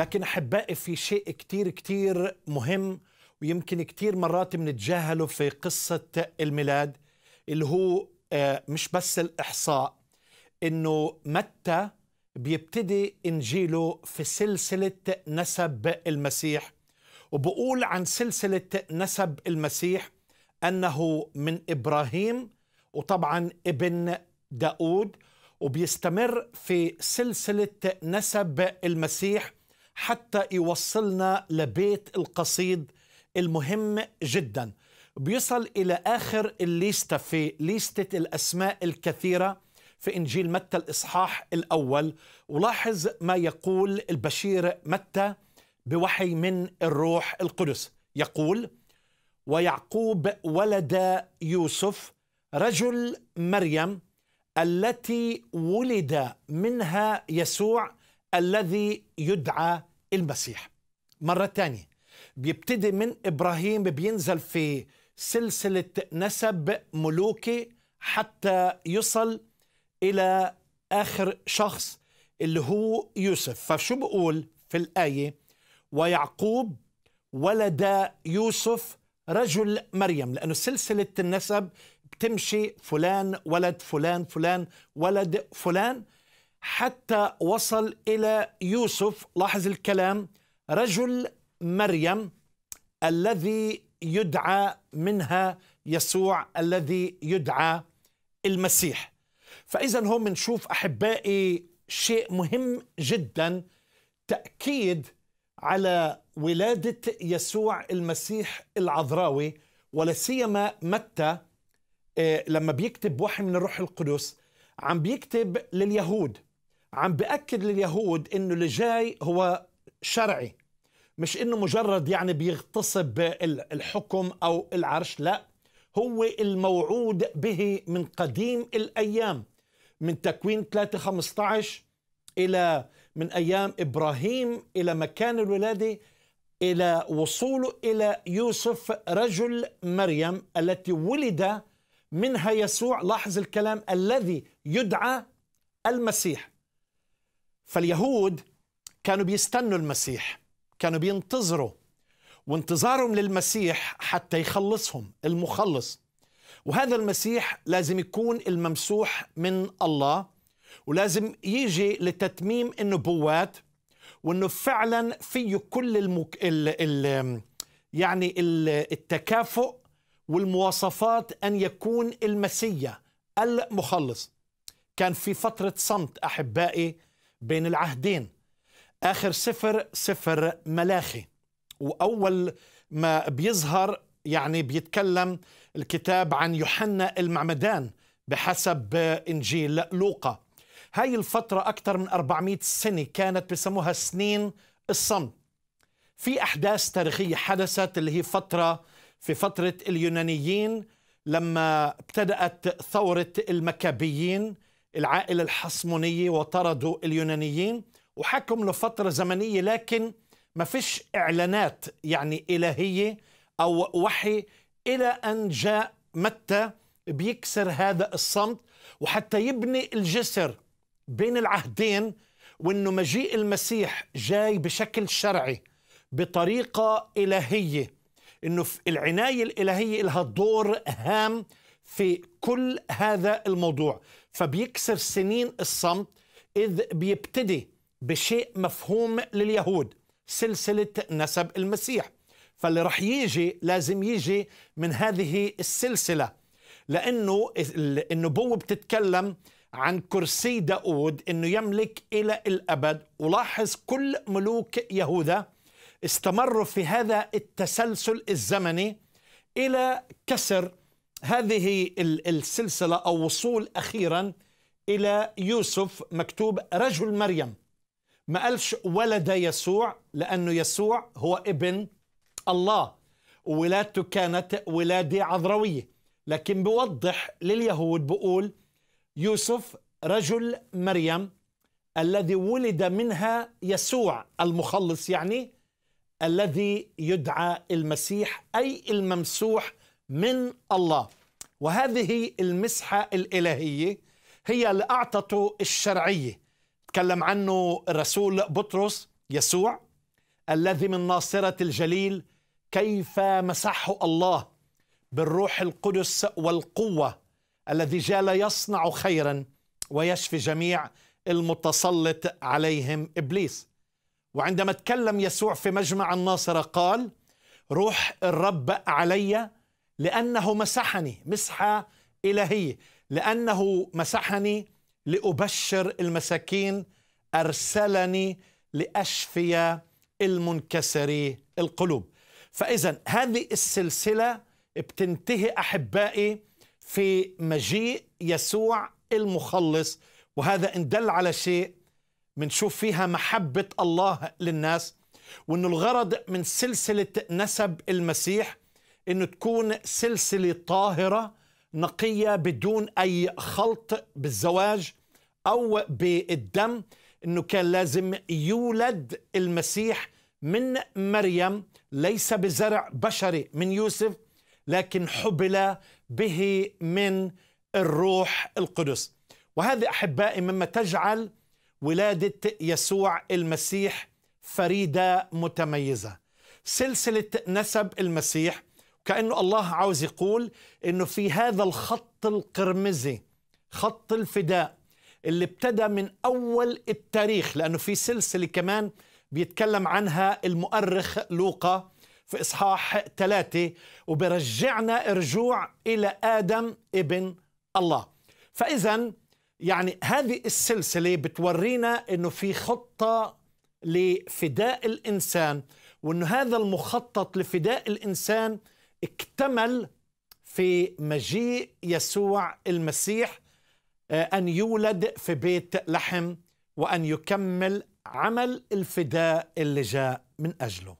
لكن أحبائي في شيء كتير كتير مهم ويمكن كتير مرات بنتجاهله في قصة الميلاد اللي هو آه، مش بس الإحصاء إنه متى بيبتدي إنجيله في سلسلة نسب المسيح وبقول عن سلسلة نسب المسيح أنه من إبراهيم وطبعا ابن داود وبيستمر في سلسلة نسب المسيح حتى يوصلنا لبيت القصيد المهم جدا بيصل إلى آخر الليستة في ليستة الأسماء الكثيرة في إنجيل متى الإصحاح الأول ولاحظ ما يقول البشير متى بوحي من الروح القدس يقول ويعقوب ولد يوسف رجل مريم التي ولد منها يسوع الذي يدعى المسيح مرة تانية بيبتدي من إبراهيم بينزل في سلسلة نسب ملوكي حتى يصل إلى آخر شخص اللي هو يوسف فشو بقول في الآية ويعقوب ولد يوسف رجل مريم لأنه سلسلة النسب بتمشي فلان ولد فلان فلان ولد فلان حتى وصل إلى يوسف لاحظ الكلام رجل مريم الذي يدعى منها يسوع الذي يدعى المسيح فإذا هون بنشوف أحبائي شيء مهم جدا تأكيد على ولادة يسوع المسيح العذراوي ولا سيما متى آه، لما بيكتب وحي من الروح القدس عم بيكتب لليهود عم بأكد لليهود انه اللي جاي هو شرعي مش انه مجرد يعني بيغتصب الحكم او العرش لا هو الموعود به من قديم الايام من تكوين 3 15 الى من ايام ابراهيم الى مكان الولاده الى وصوله الى يوسف رجل مريم التي ولد منها يسوع لاحظ الكلام الذي يدعى المسيح فاليهود كانوا بيستنوا المسيح كانوا بينتظروا وانتظارهم للمسيح حتى يخلصهم المخلص وهذا المسيح لازم يكون الممسوح من الله ولازم يجي لتتميم النبوات وانه فعلا فيه كل المك... ال... ال... يعني التكافؤ والمواصفات ان يكون المسيا المخلص كان في فتره صمت احبائي بين العهدين آخر سفر سفر ملاخي وأول ما بيظهر يعني بيتكلم الكتاب عن يوحنا المعمدان بحسب إنجيل لوقا هاي الفترة أكثر من 400 سنة كانت بسموها سنين الصمت في أحداث تاريخية حدثت اللي هي فترة في فترة اليونانيين لما ابتدأت ثورة المكابيين العائلة الحصمونية وطردوا اليونانيين وحكم لفترة زمنية لكن ما فيش إعلانات يعني إلهية أو وحي إلى أن جاء متى بيكسر هذا الصمت وحتى يبني الجسر بين العهدين وانه مجيء المسيح جاي بشكل شرعي بطريقه الهيه انه العنايه الالهيه لها دور هام في كل هذا الموضوع فبيكسر سنين الصمت إذ بيبتدي بشيء مفهوم لليهود سلسلة نسب المسيح فاللي رح يجي لازم يجي من هذه السلسلة لأنه النبوة بتتكلم عن كرسي داود أنه يملك إلى الأبد ولاحظ كل ملوك يهوذا استمروا في هذا التسلسل الزمني إلى كسر هذه السلسلة أو وصول أخيرا إلى يوسف مكتوب رجل مريم ما قالش ولد يسوع لأنه يسوع هو ابن الله ولادته كانت ولادة عذروية لكن بوضح لليهود بقول يوسف رجل مريم الذي ولد منها يسوع المخلص يعني الذي يدعى المسيح أي الممسوح من الله وهذه المسحة الإلهية هي اللي أعطته الشرعية تكلم عنه الرسول بطرس يسوع الذي من ناصرة الجليل كيف مسحه الله بالروح القدس والقوة الذي جال يصنع خيرا ويشفي جميع المتسلط عليهم إبليس وعندما تكلم يسوع في مجمع الناصرة قال روح الرب عليّ لأنه مسحني مسحة إلهية لأنه مسحني لأبشر المساكين أرسلني لأشفي المنكسري القلوب فإذا هذه السلسلة بتنتهي أحبائي في مجيء يسوع المخلص وهذا إن دل على شيء منشوف فيها محبة الله للناس وأن الغرض من سلسلة نسب المسيح انه تكون سلسله طاهره نقيه بدون اي خلط بالزواج او بالدم انه كان لازم يولد المسيح من مريم ليس بزرع بشري من يوسف لكن حبل به من الروح القدس وهذه احبائي مما تجعل ولاده يسوع المسيح فريده متميزه سلسله نسب المسيح كأنه الله عاوز يقول أنه في هذا الخط القرمزي خط الفداء اللي ابتدى من أول التاريخ لأنه في سلسلة كمان بيتكلم عنها المؤرخ لوقا في إصحاح ثلاثة وبرجعنا رجوع إلى آدم ابن الله فإذا يعني هذه السلسلة بتورينا أنه في خطة لفداء الإنسان وأنه هذا المخطط لفداء الإنسان اكتمل في مجيء يسوع المسيح آه، ان يولد في بيت لحم وان يكمل عمل الفداء اللي جاء من اجله